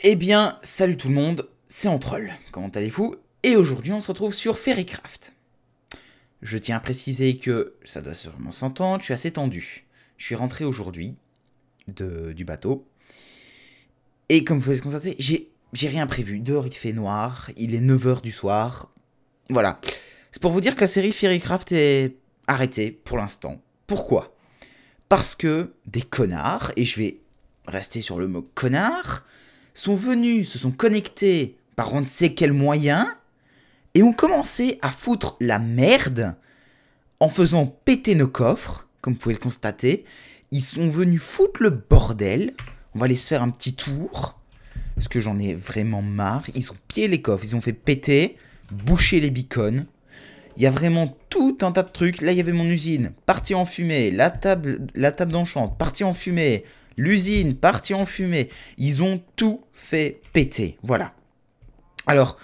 Eh bien, salut tout le monde, c'est Antroll, comment allez-vous Et aujourd'hui on se retrouve sur Fairycraft. Je tiens à préciser que, ça doit sûrement s'entendre, je suis assez tendu. Je suis rentré aujourd'hui du bateau. Et comme vous pouvez le constater, j'ai rien prévu. Dehors il fait noir, il est 9h du soir. Voilà. C'est pour vous dire que la série Fairycraft est arrêtée pour l'instant. Pourquoi Parce que des connards, et je vais rester sur le mot connard, sont venus, se sont connectés par on ne sait quel moyen, et ont commencé à foutre la merde en faisant péter nos coffres, comme vous pouvez le constater. Ils sont venus foutre le bordel. On va aller se faire un petit tour, parce que j'en ai vraiment marre. Ils ont pillé les coffres, ils ont fait péter, boucher les beacons. Il y a vraiment tout un tas de trucs. Là, il y avait mon usine, partie en fumée. La table, la table d'enchant, partie en fumée l'usine, partie en fumée. Ils ont tout fait péter. Voilà. Alors,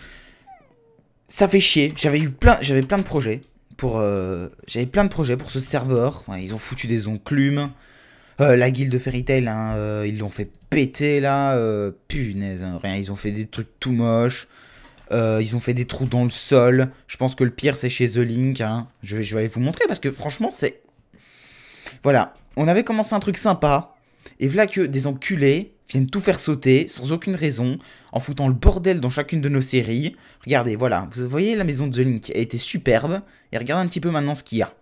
ça fait chier. J'avais eu plein, j'avais plein de projets pour, euh, j'avais plein de projets pour ce serveur. ils ont foutu des enclumes. Euh, la guilde de Fairy Tail, hein, euh, ils l'ont fait péter là. punaise, hein, rien. Ils ont fait des trucs tout moches. ils ont fait des trous dans le sol. Je pense que le pire c'est chez The Link. Hein. Je, je vais aller vous montrer parce que franchement c'est. Voilà. On avait commencé un truc sympa. Et voilà que des enculés viennent tout faire sauter sans aucune raison, en foutant le bordel dans chacune de nos séries. Regardez, voilà, vous voyez la maison de The Link, elle était superbe, et regardez un petit peu maintenant ce qu'il y a.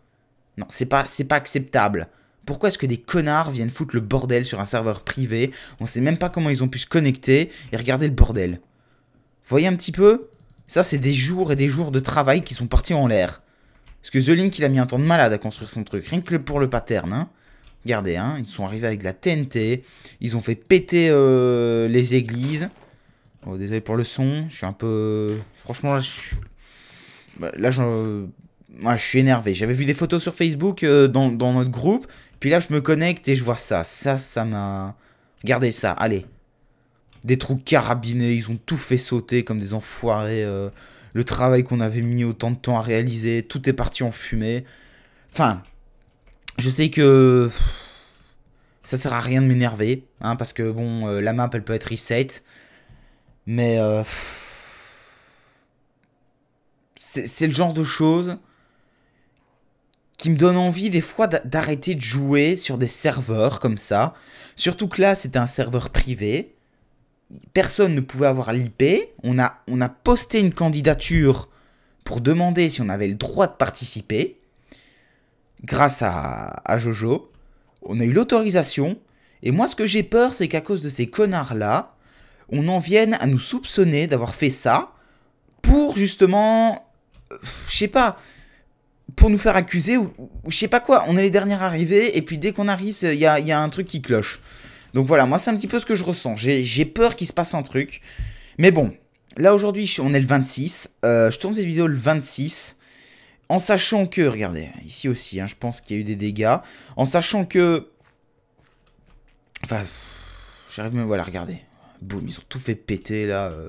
Non, c'est pas, c'est pas acceptable. Pourquoi est-ce que des connards viennent foutre le bordel sur un serveur privé On sait même pas comment ils ont pu se connecter et regardez le bordel. Vous voyez un petit peu Ça, c'est des jours et des jours de travail qui sont partis en l'air. Parce que The Link, il a mis un temps de malade à construire son truc, rien que pour le pattern, hein. Regardez, hein, ils sont arrivés avec de la TNT. Ils ont fait péter euh, les églises. Oh, désolé pour le son. Je suis un peu... Franchement, là, je suis... Bah, là, je... je suis énervé. J'avais vu des photos sur Facebook euh, dans, notre groupe. Puis là, je me connecte et je vois ça. Ça, ça m'a... Regardez ça, allez. Des trous carabinés, ils ont tout fait sauter comme des enfoirés. Euh. le travail qu'on avait mis autant de temps à réaliser, tout est parti en fumée. Enfin, je sais que ça sert à rien de m'énerver, hein, parce que bon, euh, la map elle peut être reset, mais euh, c'est le genre de choses qui me donne envie des fois d'arrêter de jouer sur des serveurs comme ça. Surtout que là, c'était un serveur privé. Personne ne pouvait avoir l'IP. On a, on a posté une candidature pour demander si on avait le droit de participer grâce à, Jojo, on a eu l'autorisation. Et moi, ce que j'ai peur, c'est qu'à cause de ces connards-là, on en vienne à nous soupçonner d'avoir fait ça pour justement, je sais pas, pour nous faire accuser ou, je sais pas quoi. On est les dernières arrivées et puis dès qu'on arrive, il y a, un truc qui cloche. Donc voilà, moi c'est un petit peu ce que je ressens. J'ai peur qu'il se passe un truc. Mais bon, là aujourd'hui on est le 26. Euh, je tourne cette vidéo le 26 en sachant que, regardez, ici aussi, hein, je pense qu'il y a eu des dégâts, en sachant que... Enfin, j'arrive même, voilà, regardez, boum, ils ont tout fait péter, là, euh,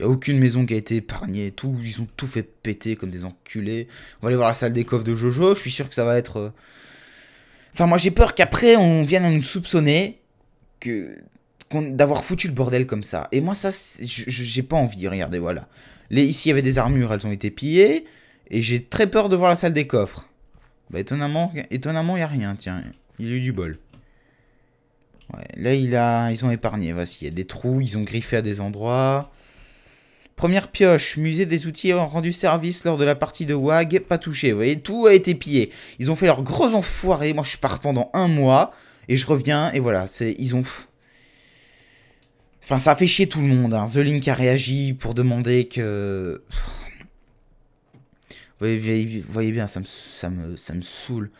il n'y a aucune maison qui a été épargnée, tout, ils ont tout fait péter comme des enculés, on va aller voir la salle des coffres de Jojo, je suis sûr que ça va être... Euh, enfin, moi, j'ai peur qu'après, on vienne à nous soupçonner que d'avoir foutu le bordel comme ça. Et moi, ça, j'ai pas envie, regardez, voilà. Les, ici, il y avait des armures, elles ont été pillées. Et j'ai très peur de voir la salle des coffres. Bah, étonnamment, étonnamment, y a rien, tiens. Il a eu du bol. Ouais, là, il a, ils ont épargné. Voici, il y a des trous, ils ont griffé à des endroits. Première pioche, musée des outils ont rendu service lors de la partie de WAG, pas touché. Vous voyez, tout a été pillé. Ils ont fait leur gros enfoiré. Moi, je pars pendant un mois et je reviens et voilà, c'est ils ont. Enfin, ça a fait chier tout le monde. Hein. The Link a réagi pour demander que voyez, voyez bien, ça me, ça, me, saoule.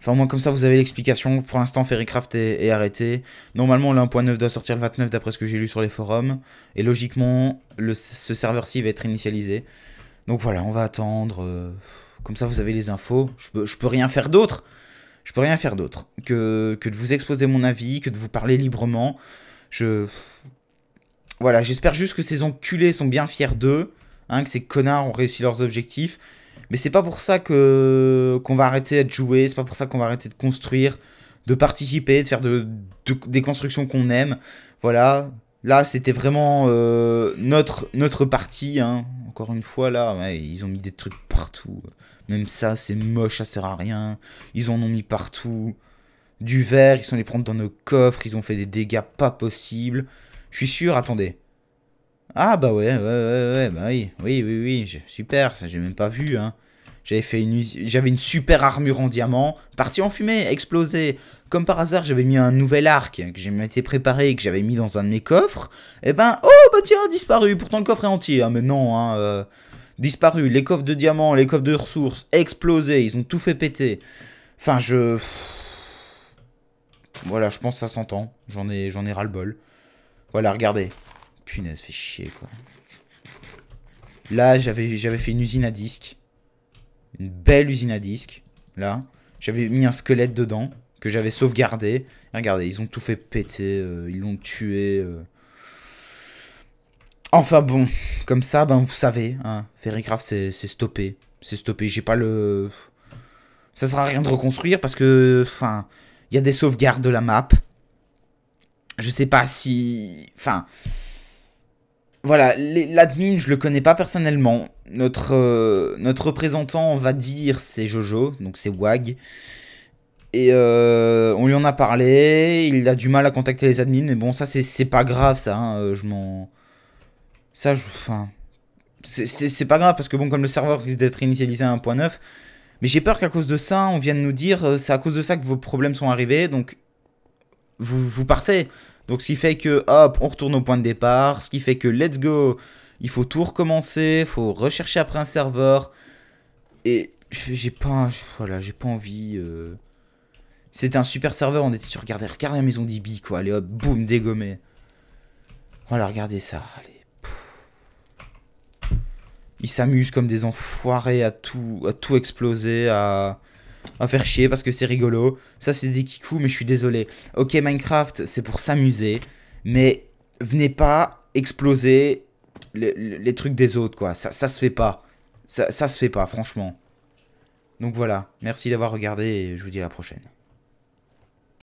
Enfin, au moins, comme ça, vous avez l'explication. Pour l'instant, Ferrycraft est, arrêté. Normalement, le 1.9 doit sortir le 29, d'après ce que j'ai lu sur les forums. Et logiquement, ce serveur-ci va être initialisé. Donc voilà, on va attendre. Euh, comme ça, vous avez les infos. Je peux, rien faire d'autre. Je peux rien faire d'autre que, que de vous exposer mon avis, que de vous parler librement. Je. Voilà, j'espère juste que ces enculés sont bien fiers d'eux, hein, que ces connards ont réussi leurs objectifs, mais c'est pas pour ça que qu'on va arrêter de jouer, c'est pas pour ça qu'on va arrêter de construire, de participer, de faire des constructions qu'on aime. Voilà. Là, c'était vraiment euh, notre, notre partie. Hein. Encore une fois, là, ils ont mis des trucs partout. Même ça, c'est moche, ça sert à rien. Ils en ont mis partout. Du verre, ils sont allés prendre dans nos coffres, ils ont fait des dégâts pas possibles. Je suis sûr, attendez. Ah bah ouais, ouais, ouais, bah oui, oui, oui, oui, super, ça j'ai même pas vu, hein. J'avais fait une, j'avais une super armure en diamant, partie en fumée, explosée. Comme par hasard, j'avais mis un nouvel arc que j'ai préparé et que j'avais mis dans un de mes coffres. Et eh ben, oh bah tiens, disparu. Pourtant le coffre est entier, hein, mais non, hein, euh, disparu. Les coffres de diamants, les coffres de ressources, explosés. Ils ont tout fait péter. Enfin, je, voilà, je pense que ça s'entend. J'en ai, j'en ai ras le bol. Voilà, regardez. Punaise, fait chier, quoi. Là, j'avais fait une usine à disques. Une belle usine à disques. Là, j'avais mis un squelette dedans que j'avais sauvegardé. Regardez, ils ont tout fait péter, euh, ils l'ont tué. Euh. Enfin bon, comme ça, ben vous savez, Fairycraft, hein. c'est stoppé. C'est stoppé, j'ai pas le... Ça sera rien de reconstruire parce que, enfin, il y a des sauvegardes de la map. Je sais pas si... Enfin voilà, l'admin, je le connais pas personnellement. Notre, euh, notre représentant, on va dire, c'est Jojo, donc c'est Wag. Et euh, on lui en a parlé, il a du mal à contacter les admins, mais bon, ça c'est pas grave, ça, hein, euh, je m'en... Ça, je... Enfin... C'est pas grave, parce que bon, comme le serveur risque d'être initialisé à 1.9, mais j'ai peur qu'à cause de ça, on vienne nous dire, c'est à cause de ça que vos problèmes sont arrivés, donc vous, vous partez. Donc ce qui fait que, hop, on retourne au point de départ. Ce qui fait que, let's go, il faut tout recommencer, il faut rechercher après un serveur. Et j'ai pas, voilà, j'ai pas envie... Euh. C'était un super serveur, on était sur, regardez, regardez la maison d'Ibi, quoi. Allez, hop, boum, dégommé. Voilà, regardez ça, allez. Ils s'amusent comme des enfoirés à tout, à tout exploser, à faire chier parce que c'est rigolo. Ça, c'est des kikous, mais je suis désolé. Ok, Minecraft, c'est pour s'amuser, mais venez pas exploser les, trucs des autres, quoi. Ça, ça se fait pas. Ça, ça se fait pas, franchement. Donc voilà, merci d'avoir regardé et je vous dis à la prochaine.